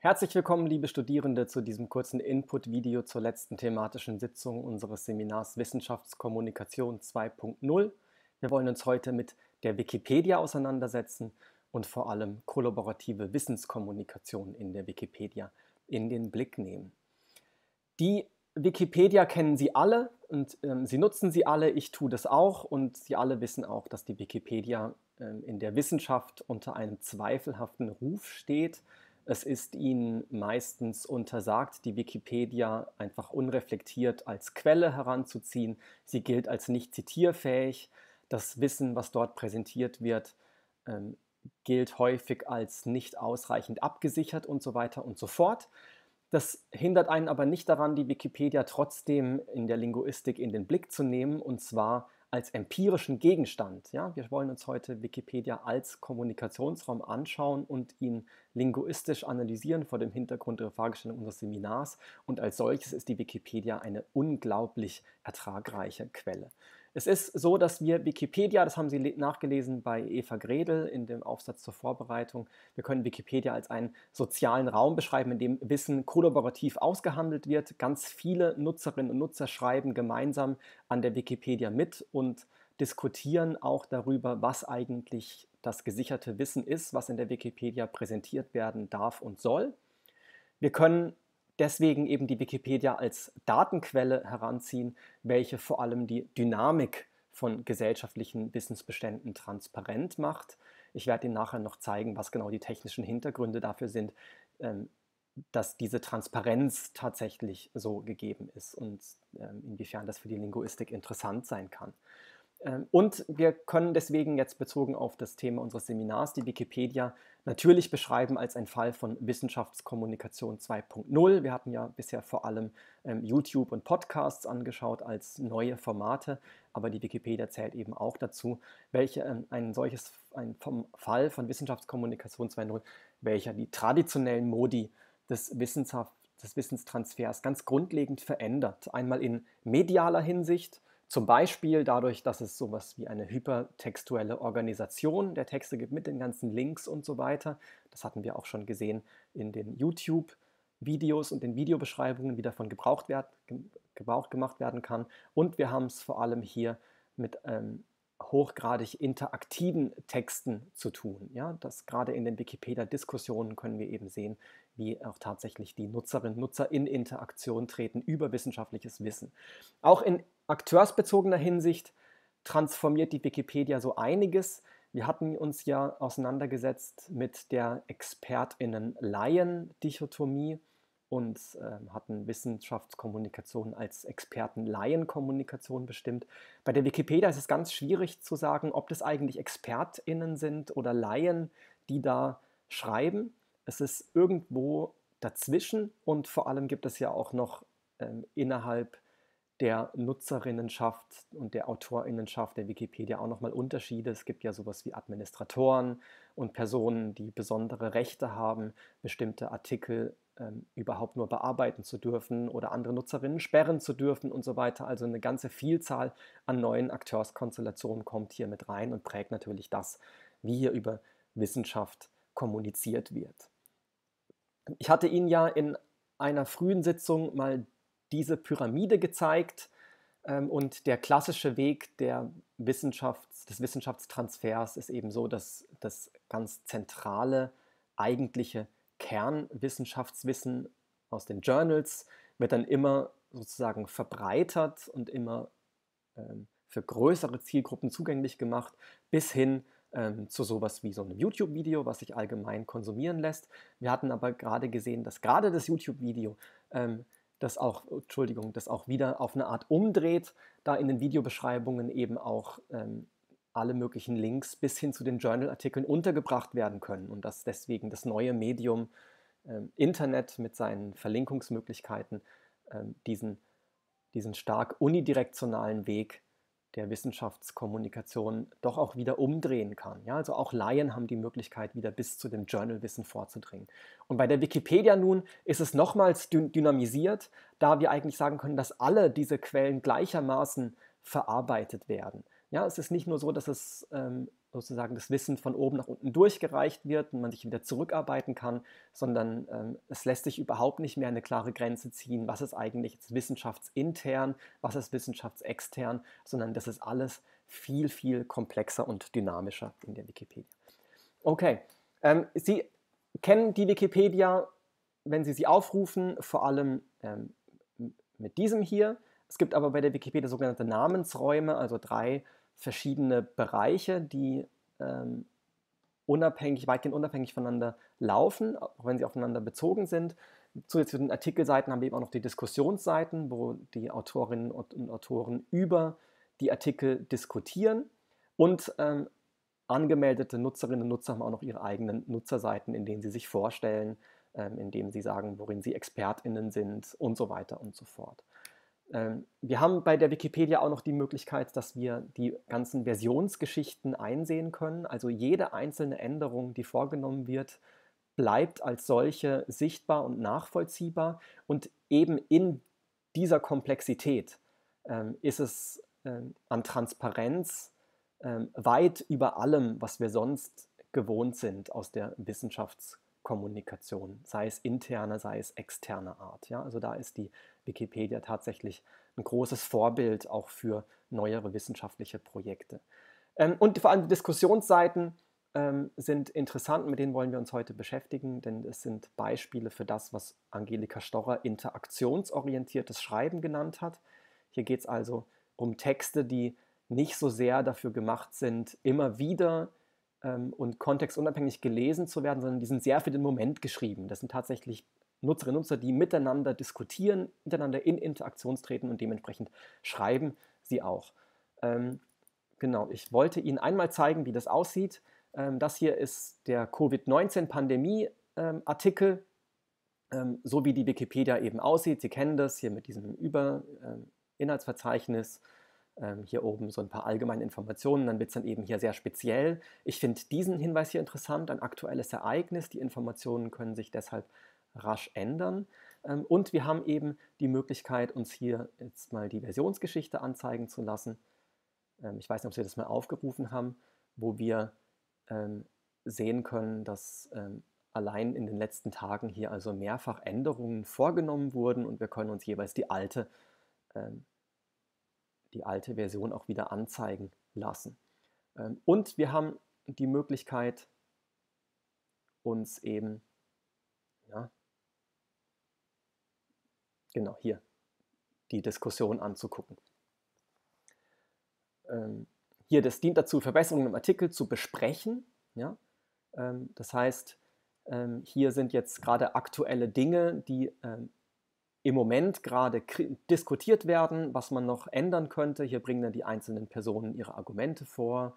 Herzlich willkommen, liebe Studierende, zu diesem kurzen Input-Video zur letzten thematischen Sitzung unseres Seminars Wissenschaftskommunikation 2.0. Wir wollen uns heute mit der Wikipedia auseinandersetzen und vor allem kollaborative Wissenskommunikation in der Wikipedia in den Blick nehmen. Die Wikipedia kennen Sie alle und ähm, Sie nutzen sie alle, ich tue das auch und Sie alle wissen auch, dass die Wikipedia ähm, in der Wissenschaft unter einem zweifelhaften Ruf steht es ist ihnen meistens untersagt, die Wikipedia einfach unreflektiert als Quelle heranzuziehen. Sie gilt als nicht zitierfähig. Das Wissen, was dort präsentiert wird, ähm, gilt häufig als nicht ausreichend abgesichert und so weiter und so fort. Das hindert einen aber nicht daran, die Wikipedia trotzdem in der Linguistik in den Blick zu nehmen und zwar als empirischen Gegenstand. Ja? Wir wollen uns heute Wikipedia als Kommunikationsraum anschauen und ihn linguistisch analysieren vor dem Hintergrund der Fragestellung unseres Seminars. Und als solches ist die Wikipedia eine unglaublich ertragreiche Quelle. Es ist so, dass wir Wikipedia, das haben Sie nachgelesen bei Eva Gredel in dem Aufsatz zur Vorbereitung, wir können Wikipedia als einen sozialen Raum beschreiben, in dem Wissen kollaborativ ausgehandelt wird. Ganz viele Nutzerinnen und Nutzer schreiben gemeinsam an der Wikipedia mit und diskutieren auch darüber, was eigentlich das gesicherte Wissen ist, was in der Wikipedia präsentiert werden darf und soll. Wir können deswegen eben die Wikipedia als Datenquelle heranziehen, welche vor allem die Dynamik von gesellschaftlichen Wissensbeständen transparent macht. Ich werde Ihnen nachher noch zeigen, was genau die technischen Hintergründe dafür sind, ähm, dass diese Transparenz tatsächlich so gegeben ist und ähm, inwiefern das für die Linguistik interessant sein kann. Ähm, und wir können deswegen jetzt bezogen auf das Thema unseres Seminars, die Wikipedia, natürlich beschreiben als ein Fall von Wissenschaftskommunikation 2.0. Wir hatten ja bisher vor allem ähm, YouTube und Podcasts angeschaut als neue Formate, aber die Wikipedia zählt eben auch dazu, welche ähm, ein solches ein Fall von Wissenschaftskommunikation 2.0, welcher die traditionellen Modi des Wissenschaft des Wissenstransfers ganz grundlegend verändert. Einmal in medialer Hinsicht, zum Beispiel dadurch, dass es sowas wie eine hypertextuelle Organisation der Texte gibt mit den ganzen Links und so weiter. Das hatten wir auch schon gesehen in den YouTube-Videos und den Videobeschreibungen, wie davon Gebrauch gemacht werden kann. Und wir haben es vor allem hier mit ähm, hochgradig interaktiven Texten zu tun. Ja, das gerade in den Wikipedia-Diskussionen können wir eben sehen, wie auch tatsächlich die Nutzerinnen und Nutzer in Interaktion treten über wissenschaftliches Wissen. Auch in akteursbezogener Hinsicht transformiert die Wikipedia so einiges. Wir hatten uns ja auseinandergesetzt mit der Expertinnen-Laien-Dichotomie und äh, hatten Wissenschaftskommunikation als Experten-Laien-Kommunikation bestimmt. Bei der Wikipedia ist es ganz schwierig zu sagen, ob das eigentlich ExpertInnen sind oder Laien, die da schreiben. Es ist irgendwo dazwischen und vor allem gibt es ja auch noch ähm, innerhalb der Nutzerinnenschaft und der Autorinnenschaft der Wikipedia auch nochmal Unterschiede. Es gibt ja sowas wie Administratoren und Personen, die besondere Rechte haben, bestimmte Artikel ähm, überhaupt nur bearbeiten zu dürfen oder andere Nutzerinnen sperren zu dürfen und so weiter. Also eine ganze Vielzahl an neuen Akteurskonstellationen kommt hier mit rein und prägt natürlich das, wie hier über Wissenschaft kommuniziert wird. Ich hatte Ihnen ja in einer frühen Sitzung mal diese Pyramide gezeigt ähm, und der klassische Weg der Wissenschafts-, des Wissenschaftstransfers ist eben so, dass das ganz zentrale, eigentliche Kernwissenschaftswissen aus den Journals wird dann immer sozusagen verbreitert und immer ähm, für größere Zielgruppen zugänglich gemacht, bis hin ähm, zu sowas wie so einem YouTube-Video, was sich allgemein konsumieren lässt. Wir hatten aber gerade gesehen, dass gerade das YouTube-Video ähm, das auch, Entschuldigung, das auch wieder auf eine Art umdreht, da in den Videobeschreibungen eben auch ähm, alle möglichen Links bis hin zu den Journal-Artikeln untergebracht werden können und dass deswegen das neue Medium ähm, Internet mit seinen Verlinkungsmöglichkeiten ähm, diesen, diesen stark unidirektionalen Weg der Wissenschaftskommunikation doch auch wieder umdrehen kann. Ja, also auch Laien haben die Möglichkeit, wieder bis zu dem Journalwissen vorzudringen. Und bei der Wikipedia nun ist es nochmals dynamisiert, da wir eigentlich sagen können, dass alle diese Quellen gleichermaßen verarbeitet werden. Ja, es ist nicht nur so, dass es ähm, sozusagen das Wissen von oben nach unten durchgereicht wird und man sich wieder zurückarbeiten kann, sondern ähm, es lässt sich überhaupt nicht mehr eine klare Grenze ziehen, was ist eigentlich jetzt wissenschaftsintern, was ist wissenschaftsextern, sondern das ist alles viel, viel komplexer und dynamischer in der Wikipedia. Okay, ähm, Sie kennen die Wikipedia, wenn Sie sie aufrufen, vor allem ähm, mit diesem hier. Es gibt aber bei der Wikipedia sogenannte Namensräume, also drei verschiedene Bereiche, die ähm, unabhängig, weitgehend unabhängig voneinander laufen, auch wenn sie aufeinander bezogen sind. Zusätzlich zu den Artikelseiten haben wir eben auch noch die Diskussionsseiten, wo die Autorinnen und Autoren über die Artikel diskutieren. Und ähm, angemeldete Nutzerinnen und Nutzer haben auch noch ihre eigenen Nutzerseiten, in denen sie sich vorstellen, ähm, in denen sie sagen, worin sie ExpertInnen sind und so weiter und so fort. Ähm, wir haben bei der Wikipedia auch noch die Möglichkeit, dass wir die ganzen Versionsgeschichten einsehen können. Also jede einzelne Änderung, die vorgenommen wird, bleibt als solche sichtbar und nachvollziehbar. Und eben in dieser Komplexität ähm, ist es ähm, an Transparenz weit über allem, was wir sonst gewohnt sind aus der Wissenschaftskommunikation, sei es interner, sei es externer Art. Ja? Also da ist die Wikipedia tatsächlich ein großes Vorbild auch für neuere wissenschaftliche Projekte. Ähm, und vor allem Diskussionsseiten ähm, sind interessant, mit denen wollen wir uns heute beschäftigen, denn es sind Beispiele für das, was Angelika Storrer interaktionsorientiertes Schreiben genannt hat. Hier geht es also um Texte, die nicht so sehr dafür gemacht sind, immer wieder ähm, und kontextunabhängig gelesen zu werden, sondern die sind sehr für den Moment geschrieben. Das sind tatsächlich Nutzerinnen und Nutzer, die miteinander diskutieren, miteinander in Interaktion treten und dementsprechend schreiben sie auch. Ähm, genau, ich wollte Ihnen einmal zeigen, wie das aussieht. Ähm, das hier ist der Covid-19-Pandemie-Artikel, ähm, so wie die Wikipedia eben aussieht. Sie kennen das hier mit diesem Über ähm, Inhaltsverzeichnis. Ähm, hier oben so ein paar allgemeine Informationen, dann wird es dann eben hier sehr speziell. Ich finde diesen Hinweis hier interessant, ein aktuelles Ereignis. Die Informationen können sich deshalb rasch ändern. Ähm, und wir haben eben die Möglichkeit, uns hier jetzt mal die Versionsgeschichte anzeigen zu lassen. Ähm, ich weiß nicht, ob Sie das mal aufgerufen haben, wo wir ähm, sehen können, dass allein in den letzten Tagen hier also mehrfach Änderungen vorgenommen wurden und wir können uns jeweils die alte, die alte Version auch wieder anzeigen lassen. Und wir haben die Möglichkeit, uns eben ja, genau hier, die Diskussion anzugucken. Ähm, hier, das dient dazu, Verbesserungen im Artikel zu besprechen. Ja? Ähm, das heißt, ähm, hier sind jetzt gerade aktuelle Dinge, die ähm, im Moment gerade diskutiert werden, was man noch ändern könnte. Hier bringen dann die einzelnen Personen ihre Argumente vor.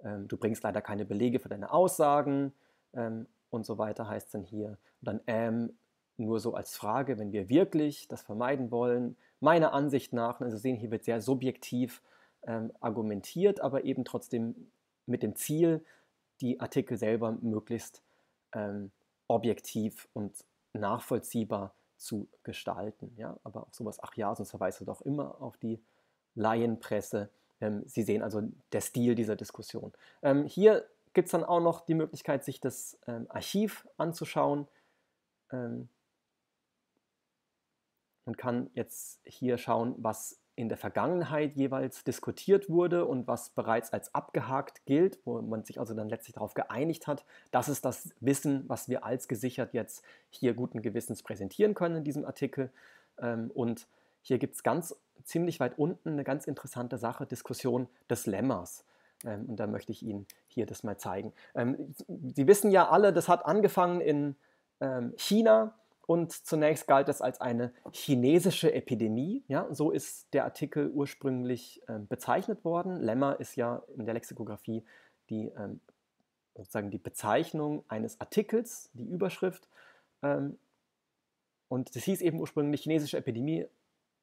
Ähm, du bringst leider keine Belege für deine Aussagen ähm, und so weiter heißt es dann hier. Und dann ähm, nur so als Frage, wenn wir wirklich das vermeiden wollen, meiner Ansicht nach, also sehen, hier wird sehr subjektiv ähm, argumentiert, aber eben trotzdem mit dem Ziel, die Artikel selber möglichst ähm, objektiv und nachvollziehbar zu gestalten. Ja? Aber auch sowas, ach ja, sonst verweist du doch immer auf die Laienpresse. Ähm, Sie sehen also der Stil dieser Diskussion. Ähm, hier gibt es dann auch noch die Möglichkeit, sich das ähm, Archiv anzuschauen. Ähm, und kann jetzt hier schauen, was in der Vergangenheit jeweils diskutiert wurde und was bereits als abgehakt gilt, wo man sich also dann letztlich darauf geeinigt hat. Das ist das Wissen, was wir als gesichert jetzt hier guten Gewissens präsentieren können in diesem Artikel. Ähm, und hier gibt es ganz ziemlich weit unten eine ganz interessante Sache, Diskussion des Lemmers. Ähm, und da möchte ich Ihnen hier das mal zeigen. Ähm, Sie wissen ja alle, das hat angefangen in China und zunächst galt es als eine chinesische Epidemie. Ja, so ist der Artikel ursprünglich äh, bezeichnet worden. Lemma ist ja in der Lexikographie die, ähm, sozusagen die Bezeichnung eines Artikels, die Überschrift. Ähm, und das hieß eben ursprünglich chinesische Epidemie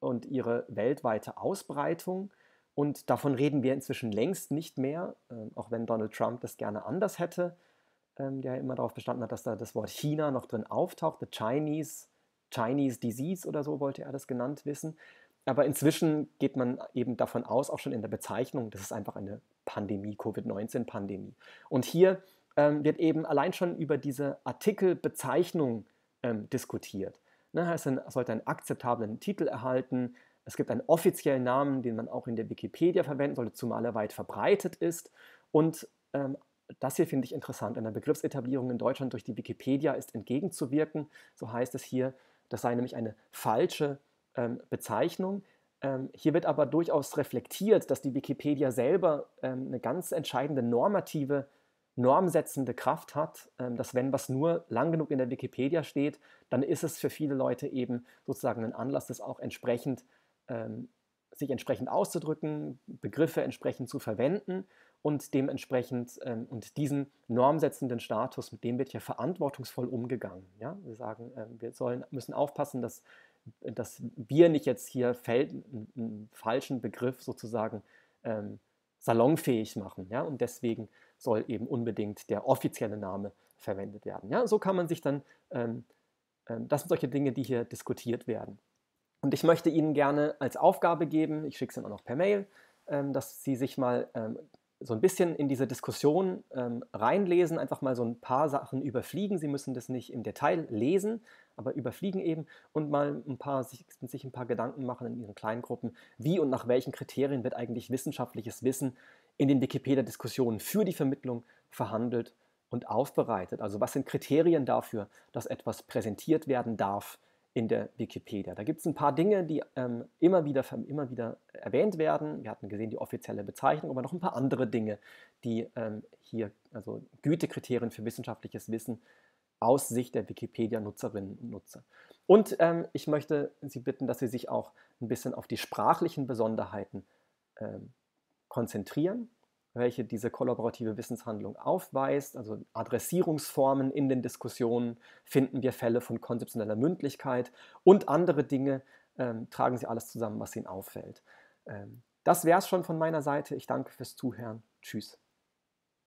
und ihre weltweite Ausbreitung. Und davon reden wir inzwischen längst nicht mehr, äh, auch wenn Donald Trump das gerne anders hätte ähm, der immer darauf bestanden hat, dass da das Wort China noch drin auftaucht. The Chinese, Chinese Disease oder so wollte er das genannt wissen. Aber inzwischen geht man eben davon aus, auch schon in der Bezeichnung, das ist einfach eine Pandemie, Covid-19-Pandemie. Und hier ähm, wird eben allein schon über diese Artikelbezeichnung ähm, diskutiert. Ne, heißt, es sollte einen akzeptablen Titel erhalten. Es gibt einen offiziellen Namen, den man auch in der Wikipedia verwenden sollte, zumal er weit verbreitet ist. Und ähm, das hier finde ich interessant. In der Begriffsetablierung in Deutschland durch die Wikipedia ist entgegenzuwirken. So heißt es hier, das sei nämlich eine falsche ähm, Bezeichnung. Ähm, hier wird aber durchaus reflektiert, dass die Wikipedia selber ähm, eine ganz entscheidende normative, normsetzende Kraft hat, ähm, dass wenn was nur lang genug in der Wikipedia steht, dann ist es für viele Leute eben sozusagen ein Anlass, das auch entsprechend, ähm, sich entsprechend auszudrücken, Begriffe entsprechend zu verwenden und dementsprechend ähm, und diesen normsetzenden Status, mit dem wird hier verantwortungsvoll umgegangen. Ja? Wir sagen, ähm, wir sollen, müssen aufpassen, dass, dass wir nicht jetzt hier Fel einen falschen Begriff sozusagen ähm, salonfähig machen. Ja? Und deswegen soll eben unbedingt der offizielle Name verwendet werden. Ja? So kann man sich dann, ähm, ähm, das sind solche Dinge, die hier diskutiert werden. Und ich möchte Ihnen gerne als Aufgabe geben, ich schicke es Ihnen auch noch per Mail, ähm, dass Sie sich mal so ein bisschen in diese Diskussion ähm, reinlesen, einfach mal so ein paar Sachen überfliegen. Sie müssen das nicht im Detail lesen, aber überfliegen eben und mal ein paar, sich, sich ein paar Gedanken machen in Ihren kleinen Gruppen, wie und nach welchen Kriterien wird eigentlich wissenschaftliches Wissen in den Wikipedia-Diskussionen für die Vermittlung verhandelt und aufbereitet. Also was sind Kriterien dafür, dass etwas präsentiert werden darf in der Wikipedia. Da gibt es ein paar Dinge, die ähm, immer wieder, immer wieder erwähnt werden. Wir hatten gesehen die offizielle Bezeichnung, aber noch ein paar andere Dinge, die ähm, hier, also Gütekriterien für wissenschaftliches Wissen aus Sicht der Wikipedia-Nutzerinnen und Nutzer. Und ähm, ich möchte Sie bitten, dass Sie sich auch ein bisschen auf die sprachlichen Besonderheiten ähm, konzentrieren, welche diese kollaborative Wissenshandlung aufweist. Also Adressierungsformen in den Diskussionen finden wir Fälle von konzeptioneller Mündlichkeit und andere Dinge ähm, tragen Sie alles zusammen, was Ihnen auffällt. Ähm, das wäre es schon von meiner Seite. Ich danke fürs Zuhören. Tschüss.